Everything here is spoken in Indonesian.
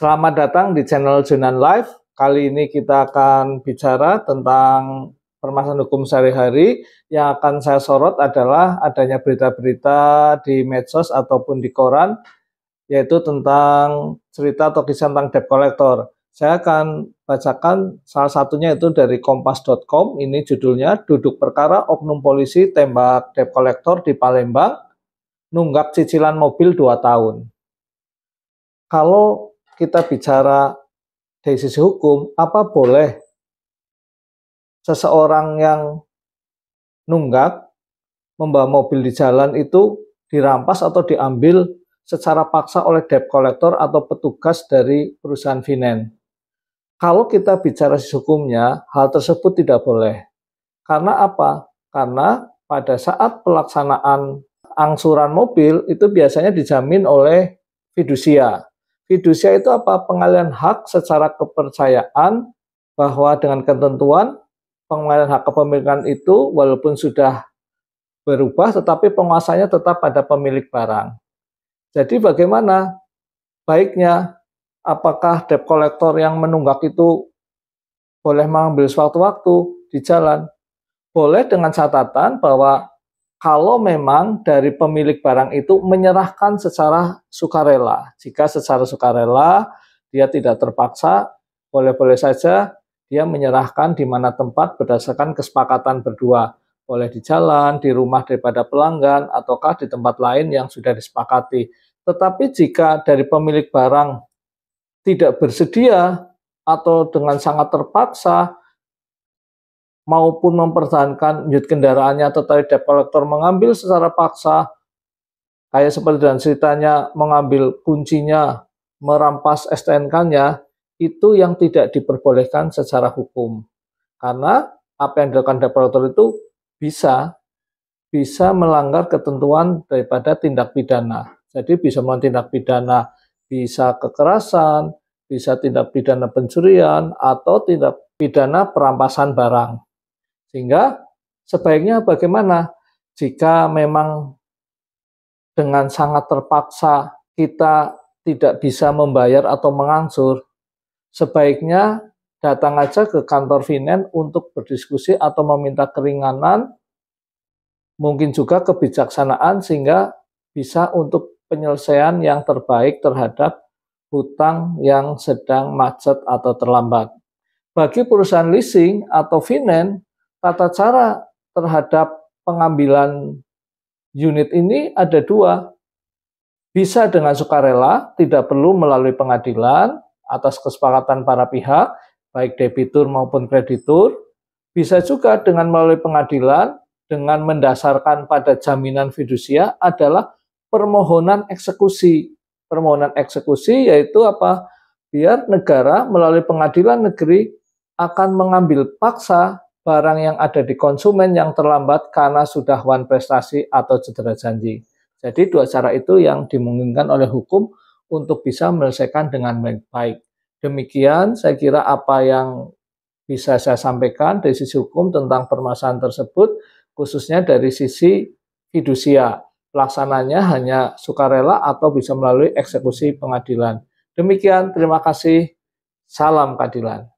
Selamat datang di channel Jonan Live. Kali ini kita akan bicara tentang permasalahan hukum sehari-hari. Yang akan saya sorot adalah adanya berita-berita di medsos ataupun di koran, yaitu tentang cerita atau kisah tentang debt collector. Saya akan bacakan salah satunya itu dari kompas.com. Ini judulnya Duduk Perkara Oknum Polisi Tembak Debt Collector di Palembang Nunggak Cicilan Mobil 2 Tahun. Kalau kita bicara dari sisi hukum, apa boleh seseorang yang nunggak membawa mobil di jalan itu dirampas atau diambil secara paksa oleh debt collector atau petugas dari perusahaan finance. Kalau kita bicara sisi hukumnya, hal tersebut tidak boleh. Karena apa? Karena pada saat pelaksanaan angsuran mobil itu biasanya dijamin oleh fidusia Fidusia itu apa? Pengalian hak secara kepercayaan bahwa dengan ketentuan pengalian hak kepemilikan itu walaupun sudah berubah tetapi penguasanya tetap pada pemilik barang. Jadi bagaimana baiknya apakah debt collector yang menunggak itu boleh mengambil sewaktu-waktu di jalan? Boleh dengan catatan bahwa kalau memang dari pemilik barang itu menyerahkan secara sukarela. Jika secara sukarela dia tidak terpaksa, boleh-boleh saja dia menyerahkan di mana tempat berdasarkan kesepakatan berdua. Boleh di jalan, di rumah daripada pelanggan, ataukah di tempat lain yang sudah disepakati. Tetapi jika dari pemilik barang tidak bersedia atau dengan sangat terpaksa, maupun mempertahankan unit kendaraannya tetapi debt collector mengambil secara paksa kayak seperti dan ceritanya mengambil kuncinya merampas STNK-nya itu yang tidak diperbolehkan secara hukum karena apa yang dilakukan debt collector itu bisa bisa melanggar ketentuan daripada tindak pidana jadi bisa melanggar tindak pidana bisa kekerasan bisa tindak pidana pencurian atau tindak pidana perampasan barang sehingga sebaiknya bagaimana jika memang dengan sangat terpaksa kita tidak bisa membayar atau mengangsur, sebaiknya datang aja ke kantor finan untuk berdiskusi atau meminta keringanan, mungkin juga kebijaksanaan sehingga bisa untuk penyelesaian yang terbaik terhadap hutang yang sedang macet atau terlambat. Bagi perusahaan leasing atau finance, tata cara terhadap pengambilan unit ini ada dua. Bisa dengan sukarela, tidak perlu melalui pengadilan atas kesepakatan para pihak, baik debitur maupun kreditur. Bisa juga dengan melalui pengadilan dengan mendasarkan pada jaminan fidusia adalah permohonan eksekusi. Permohonan eksekusi yaitu apa? Biar negara melalui pengadilan negeri akan mengambil paksa barang yang ada di konsumen yang terlambat karena sudah wan prestasi atau cedera janji. Jadi dua cara itu yang dimungkinkan oleh hukum untuk bisa menyelesaikan dengan baik. Demikian saya kira apa yang bisa saya sampaikan dari sisi hukum tentang permasalahan tersebut, khususnya dari sisi fidusia. Pelaksananya hanya sukarela atau bisa melalui eksekusi pengadilan. Demikian, terima kasih. Salam keadilan.